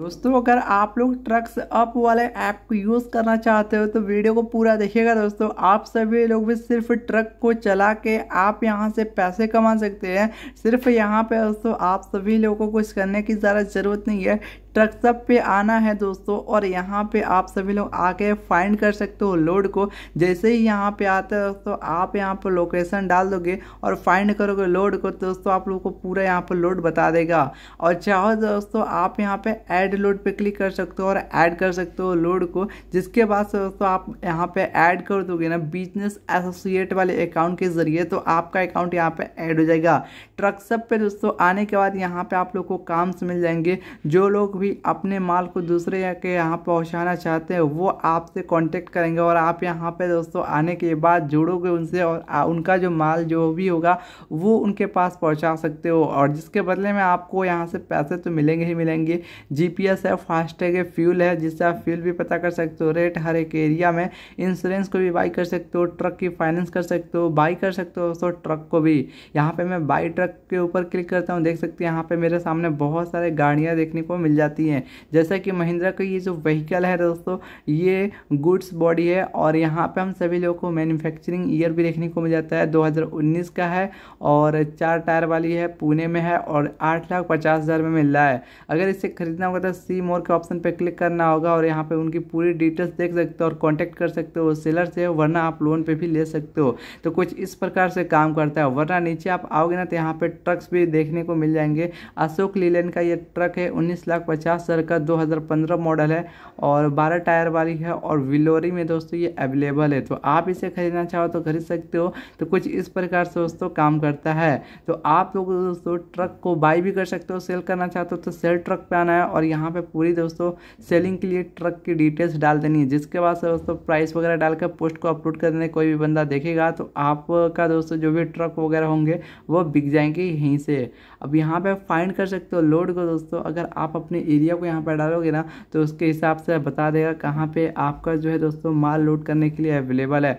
दोस्तों अगर आप लोग ट्रक्स अप वाले ऐप को यूज़ करना चाहते हो तो वीडियो को पूरा देखिएगा दोस्तों आप सभी लोग भी सिर्फ ट्रक को चला के आप यहां से पैसे कमा सकते हैं सिर्फ यहां पे दोस्तों आप सभी लोगों को कुछ करने की ज़्यादा ज़रूरत नहीं है ट्रक सब पे आना है दोस्तों और यहाँ पे आप सभी लोग आके फाइंड कर सकते हो लोड को जैसे ही यहाँ पे आते हो दोस्तों आप यहाँ पर लोकेशन डाल दोगे और फाइंड करोगे लोड को तो दोस्तों आप लोगों को पूरा यहाँ पर लोड बता देगा और चाहो दोस्तों आप यहाँ पे ऐड लोड पे क्लिक कर सकते हो और ऐड कर सकते हो लोड को जिसके बाद दोस्तों आप यहाँ पर ऐड कर दोगे ना बिजनेस एसोसिएट वाले अकाउंट के ज़रिए तो आपका अकाउंट यहाँ पर ऐड हो जाएगा ट्रक सब पे दोस्तों आने के बाद यहाँ पर आप लोग को काम्स मिल जाएंगे जो लोग भी अपने माल को दूसरे के यहाँ पहुँचाना चाहते हैं वो आपसे कांटेक्ट करेंगे और आप यहाँ पे दोस्तों आने के बाद जुड़ोगे उनसे और आ, उनका जो माल जो भी होगा वो उनके पास पहुँचा सकते हो और जिसके बदले में आपको यहाँ से पैसे तो मिलेंगे ही मिलेंगे जी है फास्टैग है फ्यूल है जिससे आप फ्यूल भी पता कर सकते हो रेट हर एक एरिया में इंश्योरेंस को भी बाई कर सकते हो ट्रक की फाइनेंस कर सकते हो बाई कर सकते हो दोस्तों ट्रक को भी यहाँ पर मैं बाई ट्रक के ऊपर क्लिक करता हूँ देख सकते हैं यहाँ पर मेरे सामने बहुत सारे गाड़ियाँ देखने को मिल जाती जाती है जैसा कि महिंद्रा का ये जो व्हीकल है दोस्तों ये गुड्स बॉडी है और यहाँ पे हम सभी लोगों को मैन्युफैक्चरिंग ईयर भी देखने को मिल जाता है 2019 का है और चार टायर वाली है पुणे में है और आठ लाख पचास हज़ार में मिल रहा है अगर इसे खरीदना होगा तो सी मोर के ऑप्शन पर क्लिक करना होगा और यहाँ पर उनकी पूरी डिटेल्स देख सकते हो और कॉन्टैक्ट कर सकते हो सेलर से वरना आप लोन पर भी ले सकते हो तो कुछ इस प्रकार से काम करता है वरना नीचे आप आओगे ना तो यहाँ पर ट्रक्स भी देखने को मिल जाएंगे अशोक लीलैंड का ये ट्रक है उन्नीस लाख पचास हज़ार का 2015 मॉडल है और 12 टायर वाली है और विलोरी में दोस्तों ये अवेलेबल है तो आप इसे खरीदना चाहो तो खरीद सकते हो तो कुछ इस प्रकार से दोस्तों काम करता है तो आप लोग दोस्तों ट्रक को बाई भी कर सकते हो सेल करना चाहते हो तो सेल ट्रक पे आना है और यहाँ पे पूरी दोस्तों सेलिंग के लिए ट्रक की डिटेल्स डाल देनी है जिसके बाद दोस्तों प्राइस वगैरह डालकर पोस्ट को अपलोड कर देने कोई भी बंदा देखेगा तो आपका दोस्तों जो भी ट्रक वगैरह होंगे वो बिक जाएंगे यहीं से अब यहाँ पे फाइंड कर सकते हो लोड को दोस्तों अगर आप अपने एरिया को यहाँ पर डालोगे ना तो उसके हिसाब से बता देगा कहाँ पर आपका जो है दोस्तों माल लोड करने के लिए अवेलेबल है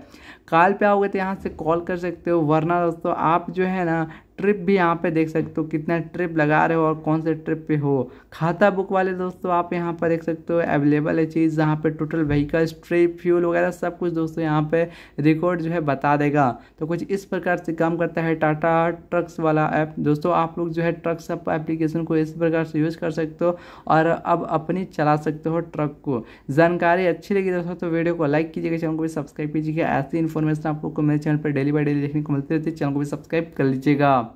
कॉल पे आओगे तो यहाँ से कॉल कर सकते हो वरना दोस्तों आप जो है ना ट्रिप भी यहाँ पे देख सकते हो कितना ट्रिप लगा रहे हो और कौन से ट्रिप पे हो खाता बुक वाले दोस्तों आप यहाँ पर देख सकते हो अवेलेबल है चीज़ जहाँ पे टोटल व्हीकल्स ट्रिप फ्यूल वगैरह सब कुछ दोस्तों यहाँ पे रिकॉर्ड जो है बता देगा तो कुछ इस प्रकार से काम करता है टाटा ट्रक्स वाला ऐप दोस्तों आप लोग जो है ट्रक्स एप्लीकेशन को इस प्रकार से यूज़ कर सकते हो और अब अपनी चला सकते हो ट्रक को जानकारी अच्छी लगी दोस्तों तो वीडियो को लाइक कीजिएगा चैनल को भी सब्सक्राइब कीजिएगा ऐसी इन्फॉर्मेशन आप लोग को मेरे चैनल पर डेली बाई डेली देखने को मिलती रहती है चैनल को भी सब्सक्राइब कर लीजिएगा